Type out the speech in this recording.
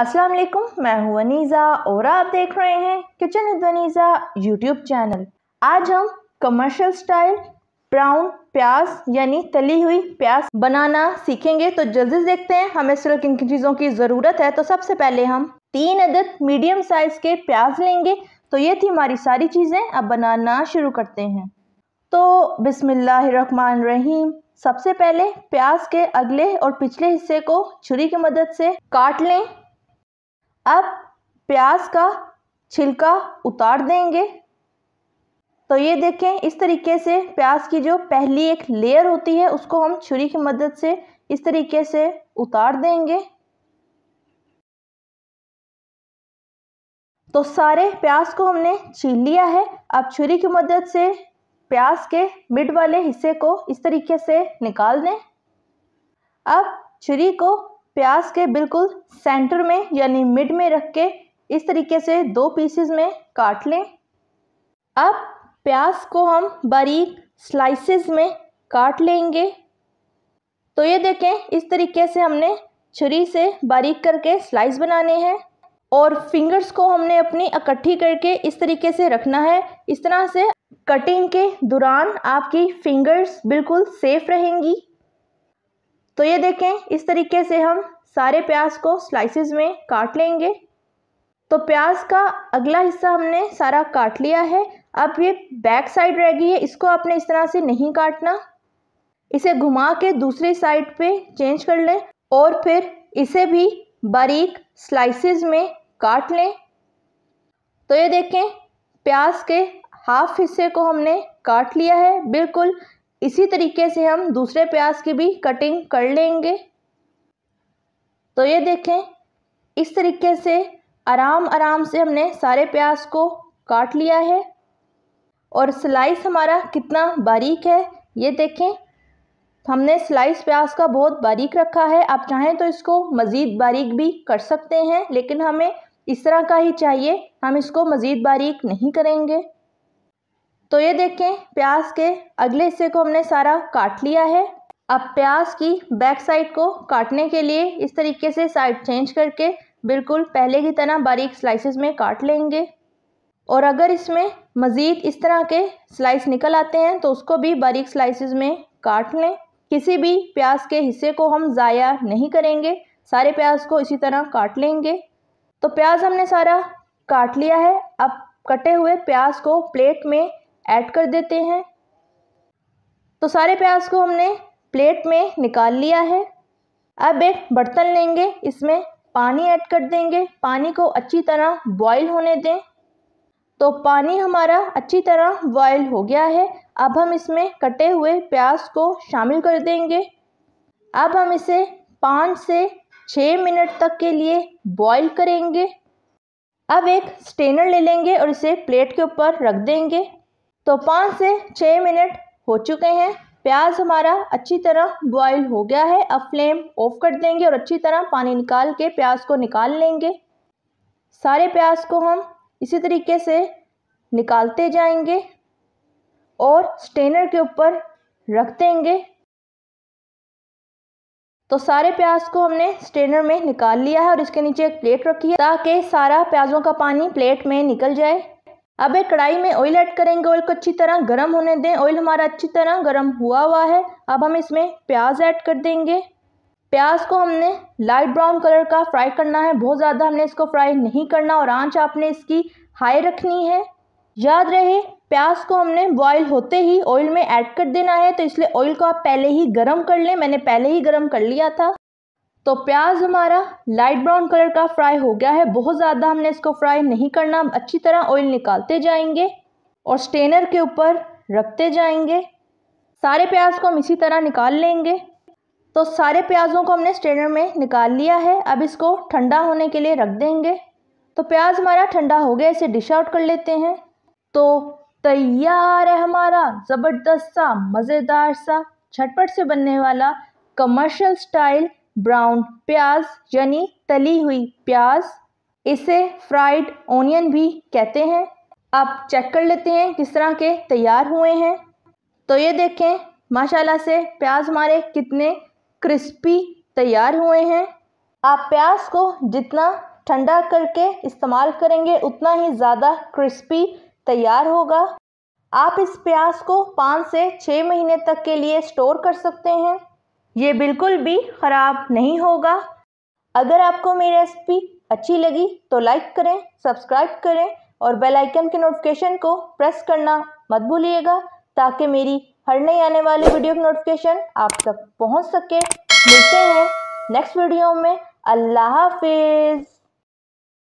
अस्सलाम वालेकुम मैं हूं अनीज़ा और आप देख रहे हैं किचन विद यूट्यूब चैनल आज हम कमर्शियल स्टाइल ब्राउन प्याज यानी तली हुई प्याज बनाना सीखेंगे तो जल्दी से देखते हैं हमें सिर्फ किन किन चीज़ों की ज़रूरत है तो सबसे पहले हम तीन अदद मीडियम साइज़ के प्याज लेंगे तो ये थी हमारी सारी चीज़ें अब बनाना शुरू करते हैं तो बिसमिल्लर रहीम सबसे पहले प्याज के अगले और पिछले हिस्से को छुरी की मदद से काट लें अब प्याज का छिलका उतार देंगे तो ये देखें इस तरीके से प्याज की जो पहली एक लेयर होती है उसको हम छुरी की मदद से इस तरीके से उतार देंगे तो सारे प्याज को हमने छील लिया है अब छुरी की मदद से प्याज के मिड वाले हिस्से को इस तरीके से निकाल दें अब छुरी को प्याज के बिल्कुल सेंटर में यानी मिड में रख के इस तरीके से दो पीसेस में काट लें अब प्याज को हम बारीक स्लाइसेस में काट लेंगे तो ये देखें इस तरीके से हमने छुरी से बारीक करके स्लाइस बनाने हैं और फिंगर्स को हमने अपनी इकट्ठी करके इस तरीके से रखना है इस तरह से कटिंग के दौरान आपकी फिंगर्स बिल्कुल सेफ रहेंगी तो ये देखें इस तरीके से हम सारे प्याज को स्लाइसिस में काट लेंगे तो प्याज का अगला हिस्सा हमने सारा काट लिया है अब ये बैक साइड रह गई है इसको आपने इस तरह से नहीं काटना इसे घुमा के दूसरी साइड पे चेंज कर लें और फिर इसे भी बारीक स्लाइसेस में काट लें तो ये देखें प्याज के हाफ हिस्से को हमने काट लिया है बिल्कुल इसी तरीके से हम दूसरे प्याज की भी कटिंग कर लेंगे तो ये देखें इस तरीके से आराम आराम से हमने सारे प्याज को काट लिया है और स्लाइस हमारा कितना बारीक है ये देखें हमने स्लाइस प्याज का बहुत बारीक रखा है आप चाहें तो इसको मज़ीद बारीक भी कर सकते हैं लेकिन हमें इस तरह का ही चाहिए हम इसको मज़ीद बारीक नहीं करेंगे तो ये देखें प्याज के अगले हिस्से को हमने सारा काट लिया है अब प्याज की बैक साइड को काटने के लिए इस तरीके से साइड चेंज करके बिल्कुल पहले की तरह बारीक स्लाइसेस में काट लेंगे और अगर इसमें मज़ीद इस तरह के स्लाइस निकल आते हैं तो उसको भी बारीक स्लाइसेस में काट लें किसी भी प्याज के हिस्से को हम ज़ाया नहीं करेंगे सारे प्याज को इसी तरह काट लेंगे तो प्याज हमने सारा काट लिया है अब कटे हुए प्याज को प्लेट में ऐड कर देते हैं तो सारे प्याज को हमने प्लेट में निकाल लिया है अब एक बर्तन लेंगे इसमें पानी ऐड कर देंगे पानी को अच्छी तरह बॉईल होने दें तो पानी हमारा अच्छी तरह बॉईल हो गया है अब हम इसमें कटे हुए प्याज को शामिल कर देंगे अब हम इसे पाँच से छः मिनट तक के लिए बॉईल करेंगे अब एक स्टेनर ले लेंगे और इसे प्लेट के ऊपर रख देंगे तो पाँच से छः मिनट हो चुके हैं प्याज हमारा अच्छी तरह बॉईल हो गया है अब फ्लेम ऑफ कर देंगे और अच्छी तरह पानी निकाल के प्याज को निकाल लेंगे सारे प्याज को हम इसी तरीके से निकालते जाएंगे और स्टेनर के ऊपर रख देंगे तो सारे प्याज को हमने स्टेनर में निकाल लिया है और इसके नीचे एक प्लेट रखी है ताकि सारा प्याजों का पानी प्लेट में निकल जाए अब एक कढ़ाई में ऑयल ऐड करेंगे ऑयल को अच्छी तरह गर्म होने दें ऑयल हमारा अच्छी तरह गर्म हुआ हुआ है अब हम इसमें प्याज ऐड कर देंगे प्याज को हमने लाइट ब्राउन कलर का फ्राई करना है बहुत ज़्यादा हमने इसको फ्राई नहीं करना और आंच आपने इसकी हाई रखनी है याद रहे प्याज को हमने बॉयल होते ही ऑयल में ऐड कर देना है तो इसलिए ऑयल को आप पहले ही गर्म कर लें मैंने पहले ही गर्म कर लिया था तो प्याज हमारा लाइट ब्राउन कलर का फ्राई हो गया है बहुत ज़्यादा हमने इसको फ्राई नहीं करना अच्छी तरह ऑयल निकालते जाएंगे और स्टेनर के ऊपर रखते जाएंगे सारे प्याज को हम इसी तरह निकाल लेंगे तो सारे प्याज़ों को हमने स्टेनर में निकाल लिया है अब इसको ठंडा होने के लिए रख देंगे तो प्याज हमारा ठंडा हो गया इसे डिश आउट कर लेते हैं तो तैयार है हमारा ज़बरदस्त सा मज़ेदार सा झटपट से बनने वाला कमर्शियल स्टाइल ब्राउन प्याज यानी तली हुई प्याज इसे फ्राइड ऑनियन भी कहते हैं आप चेक कर लेते हैं किस तरह के तैयार हुए हैं तो ये देखें माशाल्लाह से प्याज हमारे कितने क्रिस्पी तैयार हुए हैं आप प्याज को जितना ठंडा करके इस्तेमाल करेंगे उतना ही ज़्यादा क्रिस्पी तैयार होगा आप इस प्याज को पाँच से छः महीने तक के लिए स्टोर कर सकते हैं ये बिल्कुल भी ख़राब नहीं होगा अगर आपको मेरी रेसिपी अच्छी लगी तो लाइक करें सब्सक्राइब करें और बेल आइकन के नोटिफिकेशन को प्रेस करना मत भूलिएगा ताकि मेरी हर नई आने वाली वीडियो की नोटिफिकेशन आप तक पहुंच सके मिलते हैं नेक्स्ट वीडियो में अल्लाह हाफिज़